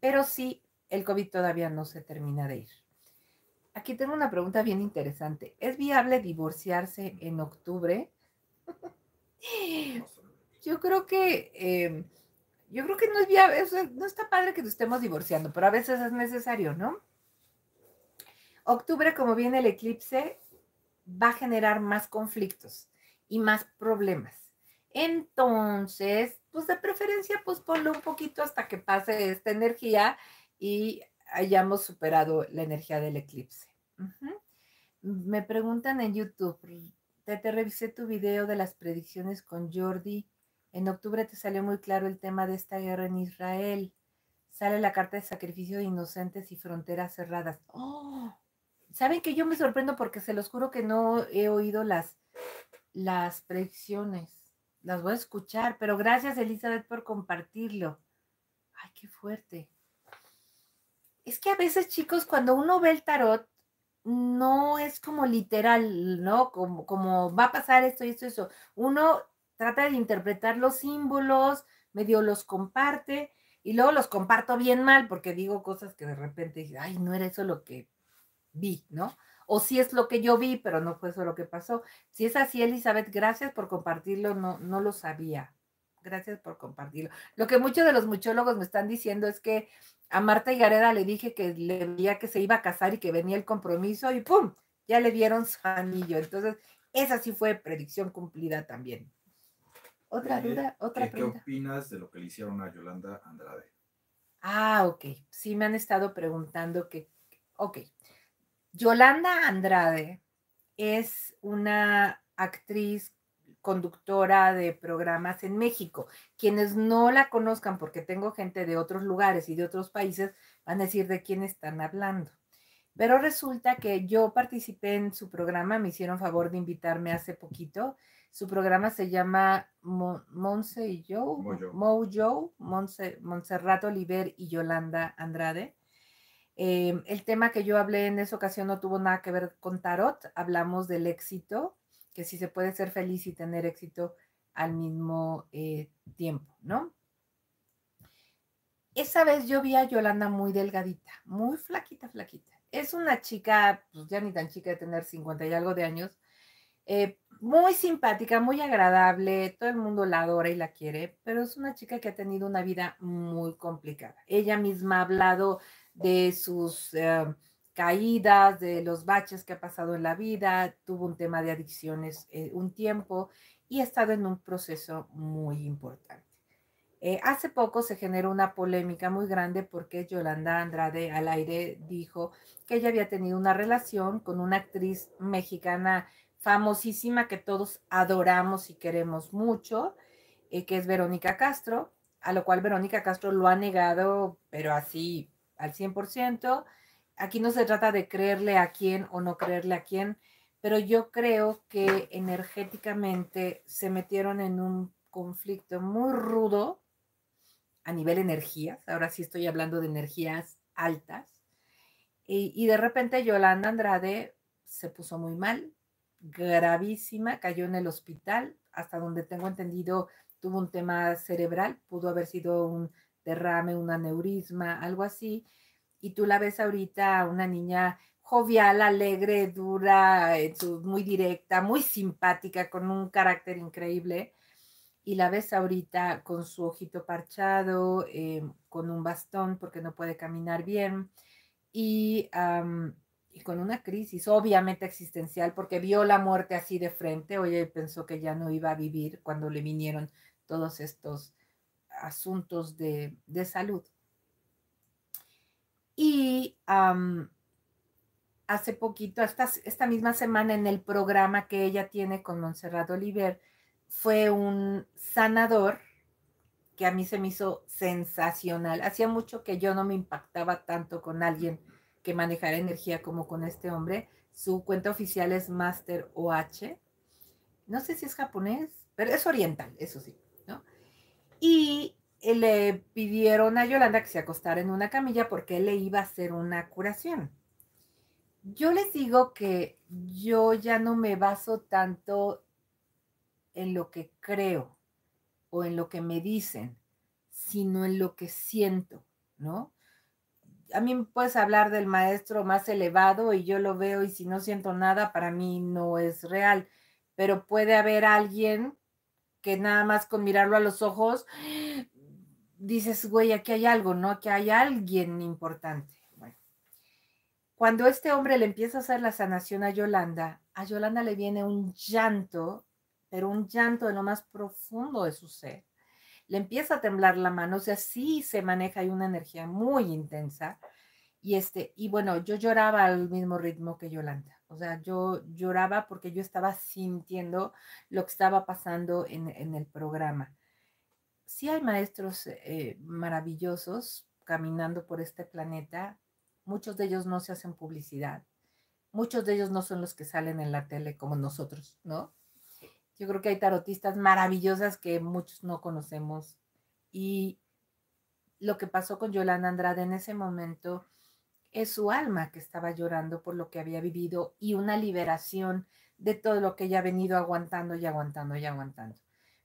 Speaker 1: Pero sí, el COVID todavía no se termina de ir. Aquí tengo una pregunta bien interesante. ¿Es viable divorciarse en octubre? Yo creo que em, yo creo que no es no está padre que nos estemos divorciando, pero a veces es necesario, ¿no? Octubre, como viene el eclipse, va a generar más conflictos y más problemas. Entonces, pues de preferencia, pues ponlo un poquito hasta que pase esta energía y hayamos superado la energía del eclipse. Me preguntan en YouTube, te revisé tu video de las predicciones con Jordi en octubre te salió muy claro el tema de esta guerra en Israel. Sale la carta de sacrificio de inocentes y fronteras cerradas. ¡Oh! Saben que yo me sorprendo porque se los juro que no he oído las, las predicciones. Las voy a escuchar, pero gracias Elizabeth por compartirlo. Ay, qué fuerte. Es que a veces, chicos, cuando uno ve el tarot, no es como literal, ¿no? Como, como va a pasar esto y esto, eso. Uno trata de interpretar los símbolos, medio los comparte y luego los comparto bien mal porque digo cosas que de repente ay, no era eso lo que vi, ¿no? O si es lo que yo vi, pero no fue eso lo que pasó. Si es así, Elizabeth, gracias por compartirlo, no, no lo sabía. Gracias por compartirlo. Lo que muchos de los muchólogos me están diciendo es que a Marta y Gareda le dije que le veía que se iba a casar y que venía el compromiso y ¡pum! Ya le dieron su anillo. Entonces, esa sí fue predicción cumplida también. Otra eh, duda, otra eh, pregunta. ¿Qué opinas de lo que le hicieron a Yolanda Andrade? Ah, ok. Sí, me han estado preguntando que, ok. Yolanda Andrade es una actriz conductora de programas en México. Quienes no la conozcan, porque tengo gente de otros lugares y de otros países, van a decir de quién están hablando. Pero resulta que yo participé en su programa, me hicieron favor de invitarme hace poquito su programa se llama Monse y yo, Mojo, Montserrat Oliver y Yolanda Andrade. Eh, el tema que yo hablé en esa ocasión no tuvo nada que ver con tarot, hablamos del éxito, que si se puede ser feliz y tener éxito al mismo eh, tiempo, ¿no? Esa vez yo vi a Yolanda muy delgadita, muy flaquita, flaquita. Es una chica, pues ya ni tan chica de tener 50 y algo de años, eh, muy simpática, muy agradable, todo el mundo la adora y la quiere, pero es una chica que ha tenido una vida muy complicada. Ella misma ha hablado de sus eh, caídas, de los baches que ha pasado en la vida, tuvo un tema de adicciones eh, un tiempo y ha estado en un proceso muy importante. Eh, hace poco se generó una polémica muy grande porque Yolanda Andrade al aire dijo que ella había tenido una relación con una actriz mexicana famosísima que todos adoramos y queremos mucho, eh, que es Verónica Castro, a lo cual Verónica Castro lo ha negado, pero así al 100%. Aquí no se trata de creerle a quién o no creerle a quién, pero yo creo que energéticamente se metieron en un conflicto muy rudo a nivel energías, ahora sí estoy hablando de energías altas, y, de repente Yolanda Andrade se puso muy mal, gravísima, cayó en el hospital, hasta donde tengo entendido tuvo un tema cerebral, pudo haber sido un derrame, un aneurisma, algo así, y tú la ves ahorita una niña jovial, alegre, dura, eh, muy directa, muy simpática, con un carácter increíble y la ves ahorita con su ojito parchado, eh, con un bastón porque no puede caminar bien y, con una crisis obviamente existencial porque vio la muerte así de frente, oye, pensó que ya no iba a vivir cuando le vinieron todos estos asuntos de, salud. Y hace poquito, esta, esta misma semana en el programa que ella tiene con Monserrat Oliver, fue un sanador que a mí se me hizo sensacional. Hacía mucho que yo no me impactaba tanto con alguien que manejara energía como con este hombre. Su cuenta oficial es Master OH. No sé si es japonés, pero es oriental, eso sí, Y eh, le pidieron a Yolanda que se acostara en una camilla porque él le iba a hacer una curación. Yo les digo que yo ya no me baso tanto en lo que creo o en lo que me dicen, sino en lo que siento, ¿no? A mí me puedes hablar del maestro más elevado y yo lo veo y si no siento nada, para mí no es real, pero puede haber alguien que nada más con mirarlo a los ojos dices, güey, aquí hay algo, ¿no? Aquí hay alguien importante. cuando este hombre le empieza a hacer la sanación a Yolanda, a Yolanda le viene un llanto pero un llanto de lo más profundo de su ser. Le empieza a temblar la mano, o sea, sí se maneja, hay una energía muy intensa. Y, este, y bueno, yo lloraba al mismo ritmo que Yolanda. O sea, yo lloraba porque yo estaba sintiendo lo que estaba pasando en, el programa. Sí hay maestros eh, maravillosos caminando por este planeta. Muchos de ellos no se hacen publicidad. Muchos de ellos no son los que salen en la tele como nosotros, ¿no? Yo creo que hay tarotistas maravillosas que muchos no conocemos. Y lo que pasó con Yolanda Andrade en ese momento es su alma que estaba llorando por lo que había vivido y una liberación de todo lo que ella ha venido aguantando y aguantando y aguantando.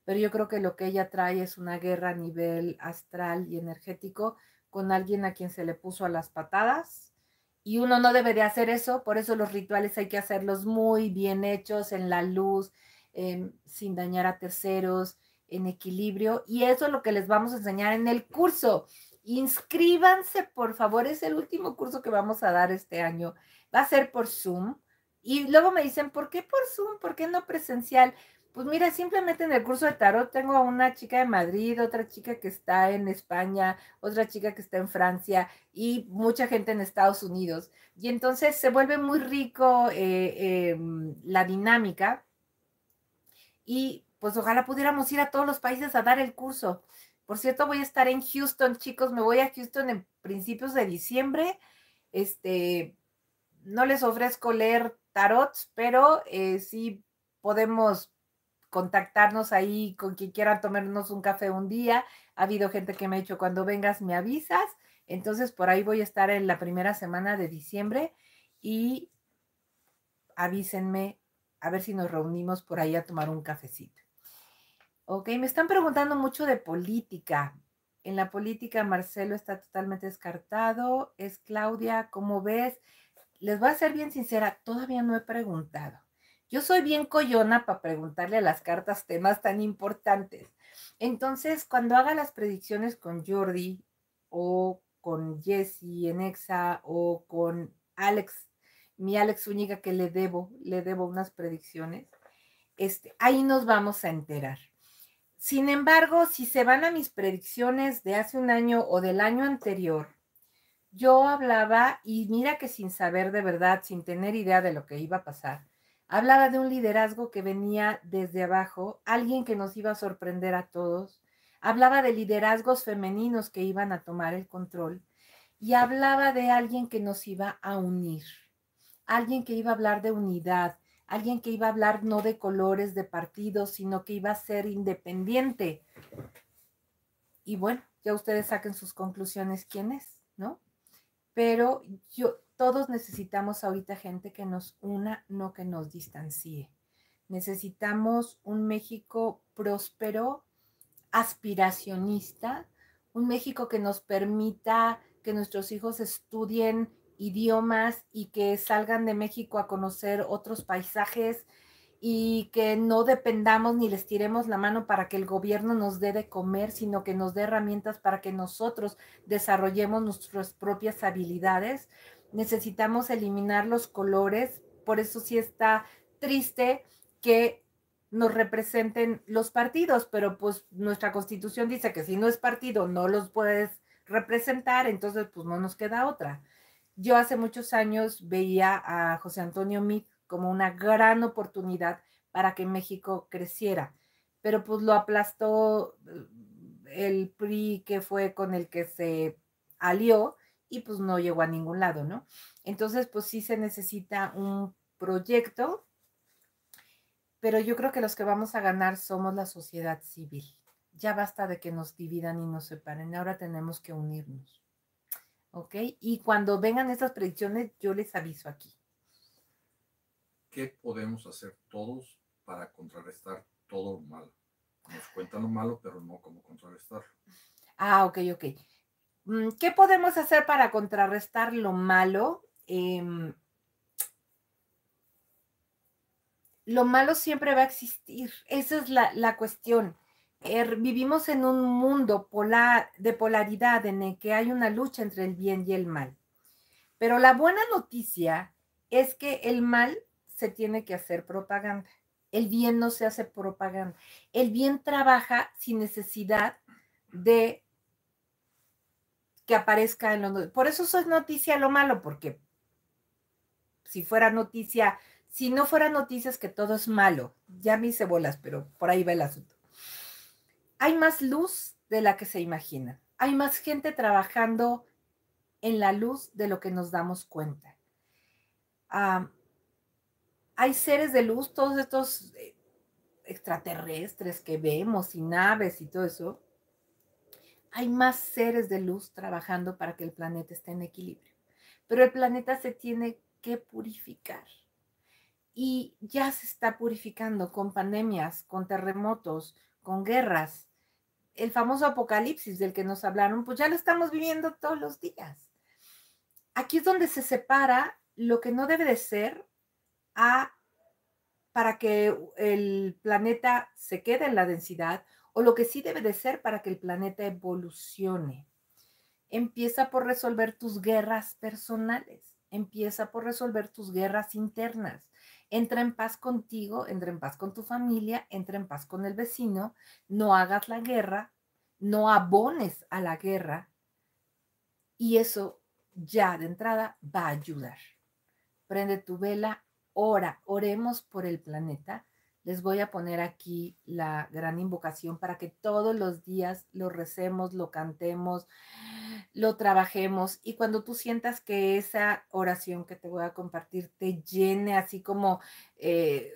Speaker 1: Pero yo creo que lo que ella trae es una guerra a nivel astral y energético con alguien a quien se le puso a las patadas. Y uno no debe de hacer eso, por eso los rituales hay que hacerlos muy bien hechos, en la luz, Em, sin dañar a terceros, en equilibrio. Y eso es lo que les vamos a enseñar en el curso. Inscríbanse, por favor. Es el último curso que vamos a dar este año. Va a ser por Zoom. Y luego me dicen, ¿por qué por Zoom? ¿Por qué no presencial? Pues mira, simplemente en el curso de tarot tengo a una chica de Madrid, otra chica que está en España, otra chica que está en Francia y mucha gente en Estados Unidos. Y entonces se vuelve muy rico eh, em, la dinámica y pues ojalá pudiéramos ir a todos los países a dar el curso. Por cierto, voy a estar en Houston, chicos, me voy a Houston en principios de diciembre. Este, no les ofrezco leer tarots, pero eh, sí podemos contactarnos ahí con quien quiera tomarnos un café un día. Ha habido gente que me ha dicho, cuando vengas me avisas. Entonces, por ahí voy a estar en la primera semana de diciembre y avísenme a ver si nos reunimos por ahí a tomar un cafecito. Ok, me están preguntando mucho de política. En la política Marcelo está totalmente descartado. Es Claudia, ¿cómo ves? Les voy a ser bien sincera, todavía no he preguntado. Yo soy bien coyona para preguntarle a las cartas temas tan importantes. Entonces, cuando haga las predicciones con Jordi o con Jessie en Exa o con Alex mi Alex Zúñiga, que le debo, le debo unas predicciones, este, ahí nos vamos a enterar. Sin embargo, si se van a mis predicciones de hace un año o del año anterior, yo hablaba, y mira que sin saber de verdad, sin tener idea de lo que iba a pasar, hablaba de un liderazgo que venía desde abajo, alguien que nos iba a sorprender a todos, hablaba de liderazgos femeninos que iban a tomar el control y hablaba de alguien que nos iba a unir alguien que iba a hablar de unidad, alguien que iba a hablar no de colores, de partidos, sino que iba a ser independiente. Y bueno, ya ustedes saquen sus conclusiones quién es, ¿no? Pero yo, todos necesitamos ahorita gente que nos una, no que nos distancie. Necesitamos un México próspero, aspiracionista, un México que nos permita que nuestros hijos estudien idiomas y que salgan de México a conocer otros paisajes y que no dependamos ni les tiremos la mano para que el gobierno nos dé de comer, sino que nos dé herramientas para que nosotros desarrollemos nuestras propias habilidades. Necesitamos eliminar los colores, por eso sí está triste que nos representen los partidos, pero pues nuestra constitución dice que si no es partido no los puedes representar, entonces pues no nos queda otra. Yo hace muchos años veía a José Antonio Meade como una gran oportunidad para que México creciera, pero pues lo aplastó eh, el PRI que fue con el que se alió y pues no llegó a ningún lado, ¿no? Entonces, pues sí se necesita un proyecto, pero yo creo que los que vamos a ganar somos la sociedad civil. Ya basta de que nos dividan y nos separen, ahora tenemos que unirnos. ¿ok? Y cuando vengan esas predicciones, yo les aviso aquí. ¿Qué podemos hacer todos para contrarrestar todo lo malo? Nos cuentan lo malo, pero no cómo contrarrestarlo. Ah, ok, ok. Mm, ¿Qué podemos hacer para contrarrestar lo malo? Em, lo malo siempre va a existir. Esa es la, la cuestión. Er, vivimos en un mundo polar, de polaridad en el que hay una lucha entre el bien y el mal. Pero la buena noticia es que el mal se tiene que hacer propaganda. El bien no se hace propaganda. El bien trabaja sin necesidad de que aparezca en los... Por eso eso es noticia lo malo, porque si fuera noticia, si no fuera noticias es que todo es malo, ya me hice bolas, pero por ahí va el asunto hay más luz de la que se imagina. Hay más gente trabajando en la luz de lo que nos damos cuenta. Ah, hay seres de luz, todos estos eh, extraterrestres que vemos y naves y todo eso. Hay más seres de luz trabajando para que el planeta esté en equilibrio. Pero el planeta se tiene que purificar. Y ya se está purificando con pandemias, con terremotos, con guerras el famoso apocalipsis del que nos hablaron, pues ya lo estamos viviendo todos los días. Aquí es donde se separa lo que no debe de ser para que el planeta se quede en la densidad o lo que sí debe de ser para que el planeta evolucione. Empieza por resolver tus guerras personales, empieza por resolver tus guerras internas. Entra en paz contigo, entra en paz con tu familia, entra en paz con el vecino, no hagas la guerra, no abones a la guerra y eso ya de entrada va a ayudar. Prende tu vela, ora, oremos por el planeta. Les voy a poner aquí la gran invocación para que todos los días lo recemos, lo cantemos, lo trabajemos y cuando tú sientas que esa oración que te voy a compartir te llene así como, eh,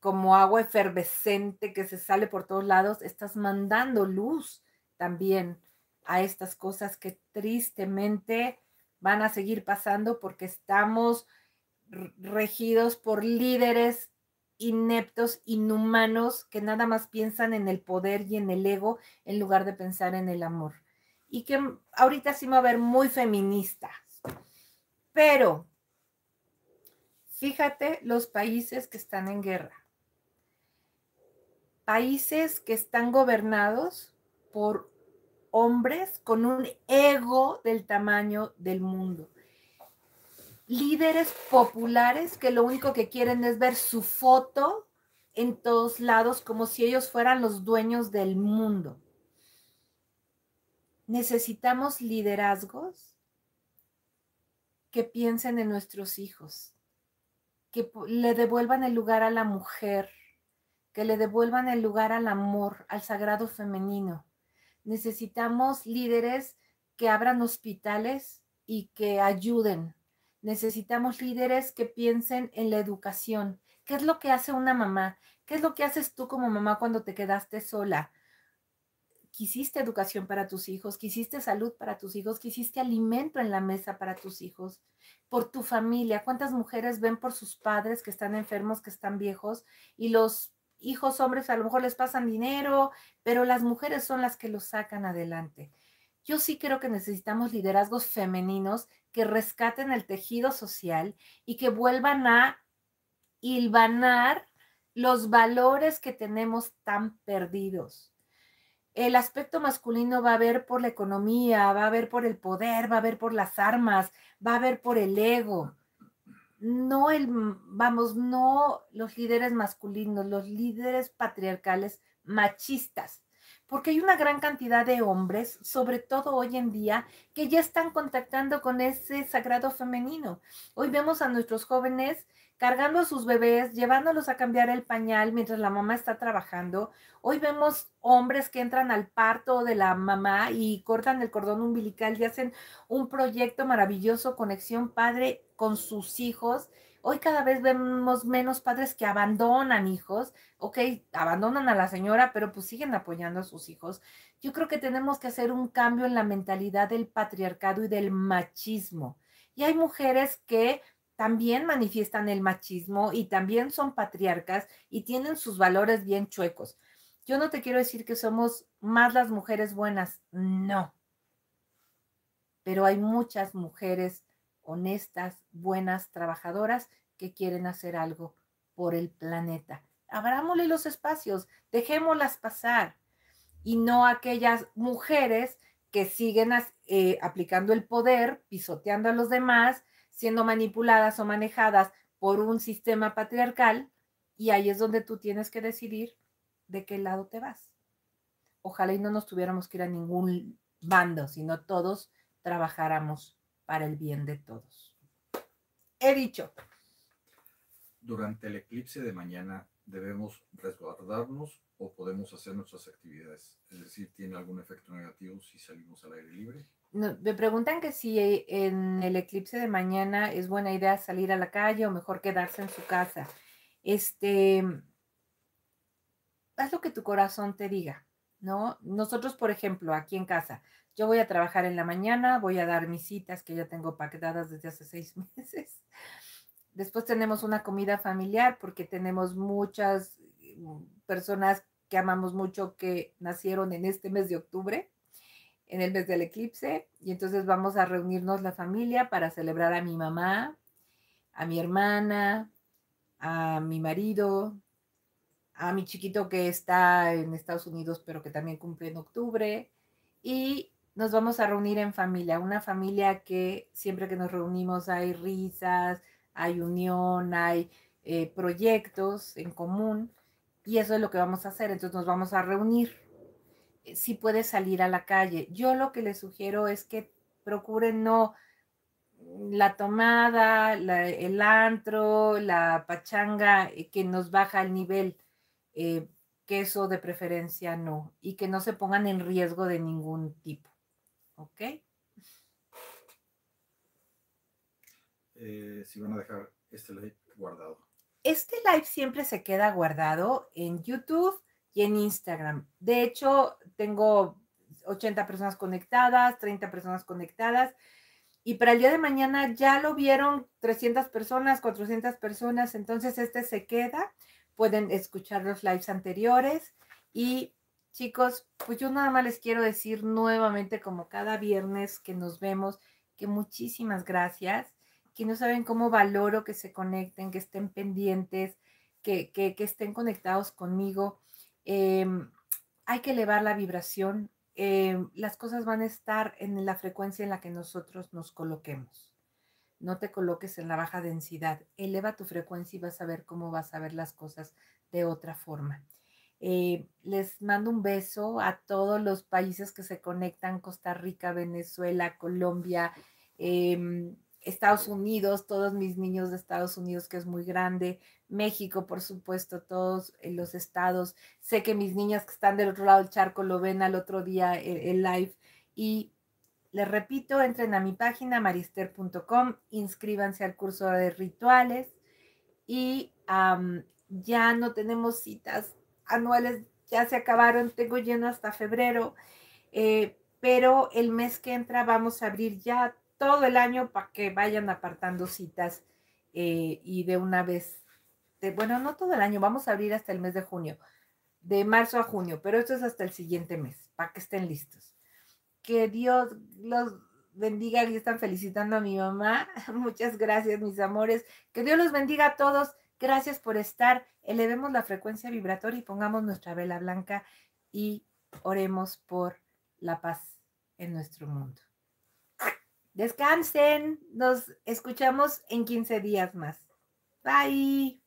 Speaker 1: como agua efervescente que se sale por todos lados, estás mandando luz también a estas cosas que tristemente van a seguir pasando porque estamos regidos por líderes ineptos, inhumanos, que nada más piensan en el poder y en el ego en lugar de pensar en el amor y que ahorita sí me va a ver muy feminista. Pero fíjate los países que están en guerra. Países que están gobernados por hombres con un ego del tamaño del mundo. Líderes populares que lo único que quieren es ver su foto en todos lados como si ellos fueran los dueños del mundo necesitamos liderazgos que piensen en nuestros hijos, que le devuelvan el lugar a la mujer, que le devuelvan el lugar al amor, al sagrado femenino. Necesitamos líderes que abran hospitales y que ayuden. Necesitamos líderes que piensen en la educación. ¿Qué es lo que hace una mamá? ¿Qué es lo que haces tú como mamá cuando te quedaste sola? quisiste educación para tus hijos, quisiste salud para tus hijos, quisiste alimento en la mesa para tus hijos, por tu familia. ¿Cuántas mujeres ven por sus padres que están enfermos, que están viejos y los hijos hombres a lo mejor les pasan dinero, pero las mujeres son las que los sacan adelante? Yo sí creo que necesitamos liderazgos femeninos que rescaten el tejido social y que vuelvan a hilvanar los valores que tenemos tan perdidos el aspecto masculino va a ver por la economía, va a ver por el poder, va a ver por las armas, va a ver por el ego. No el, vamos, no los líderes masculinos, los líderes patriarcales machistas, porque hay una gran cantidad de hombres, sobre todo hoy en día, que ya están contactando con ese sagrado femenino. Hoy vemos a nuestros jóvenes cargando a sus bebés, llevándolos a cambiar el pañal mientras la mamá está trabajando. Hoy vemos hombres que entran al parto de la mamá y cortan el cordón umbilical y hacen un proyecto maravilloso, conexión padre con sus hijos. Hoy cada vez vemos menos padres que abandonan hijos, ok, abandonan a la señora, pero pues siguen apoyando a sus hijos. Yo creo que tenemos que hacer un cambio en la mentalidad del patriarcado y del machismo. Y hay mujeres que también manifiestan el machismo y también son patriarcas y tienen sus valores bien chuecos. Yo no te quiero decir que somos más las mujeres buenas, no. Pero hay muchas mujeres honestas, buenas, trabajadoras que quieren hacer algo por el planeta. Abrámosle los espacios, dejémoslas pasar y no aquellas mujeres que siguen eh, aplicando el poder, pisoteando a los demás siendo manipuladas o manejadas por un sistema patriarcal y ahí es donde tú tienes que decidir de qué lado te vas. Ojalá y no nos tuviéramos que ir a ningún bando, sino todos trabajáramos para el bien de todos. He dicho. Durante el eclipse de mañana debemos resguardarnos hacer nuestras actividades. Es decir, ¿tiene algún efecto negativo si salimos al aire libre? me preguntan que si en el eclipse de mañana es buena idea salir a la calle o mejor quedarse en su casa. Este, haz lo que tu corazón te diga, ¿no? Nosotros, por ejemplo, aquí en casa, yo voy a trabajar en la mañana, voy a dar mis citas que ya tengo pactadas desde hace seis meses. Después tenemos una comida familiar porque tenemos muchas mm, personas que amamos mucho que nacieron en este mes de octubre, en el mes del eclipse, y entonces vamos a reunirnos la familia para celebrar a mi mamá, a mi hermana, a mi marido, a mi chiquito que está en Estados Unidos, pero que también cumple en octubre, y nos vamos a reunir en familia, una familia que siempre que nos reunimos hay risas, hay unión, hay eh, proyectos en común. Y eso es lo que vamos a hacer. Entonces nos vamos a reunir. Eh, si puede salir a la calle. Yo lo que les sugiero es que procuren no mm, la tomada, el antro, la pachanga eh, que nos baja el nivel, eh, queso que eso de preferencia no, y que no se pongan en riesgo de ningún tipo. ¿Ok? si van a dejar este guardado. Este live siempre se queda guardado en YouTube y en Instagram. De hecho, tengo 80 personas conectadas, 30 personas conectadas. Y para el día de mañana ya lo vieron 300 personas, 400 personas. Entonces este se queda. Pueden escuchar los lives anteriores. Y chicos, pues yo nada más les quiero decir nuevamente, como cada viernes que nos vemos, que muchísimas gracias que no saben cómo valoro que se conecten, que estén pendientes, que, estén conectados conmigo. Em, hay que elevar la vibración. Em, las cosas van a estar en la frecuencia en la que nosotros nos coloquemos. No te coloques en la baja densidad. Eleva tu frecuencia y vas a ver cómo vas a ver las cosas de otra forma. Eh, les mando un beso a todos los países que se conectan, Costa Rica, Venezuela, Colombia, em, Estados Unidos, todos mis niños de Estados Unidos, que es muy grande, México, por supuesto, todos eh, los estados. Sé que mis niñas que están del otro lado del charco lo ven al otro día eh, el, live. Y les repito, entren a mi página marister.com, inscríbanse al curso de rituales y ya no tenemos citas anuales, ya se acabaron, tengo lleno hasta febrero. Eh, pero el mes que entra vamos a abrir ya todo el año para que vayan apartando citas eh, y de una vez, bueno, no todo el año, vamos a abrir hasta el mes de junio, de marzo a junio, pero esto es hasta el siguiente mes, para que estén listos. Que Dios los bendiga, y están felicitando a mi mamá. Muchas gracias, mis amores. Que Dios los bendiga a todos. Gracias por estar. Elevemos la frecuencia vibratoria y pongamos nuestra vela blanca y oremos por la paz en nuestro mundo. Descansen. Nos escuchamos en 15 días más. Bye.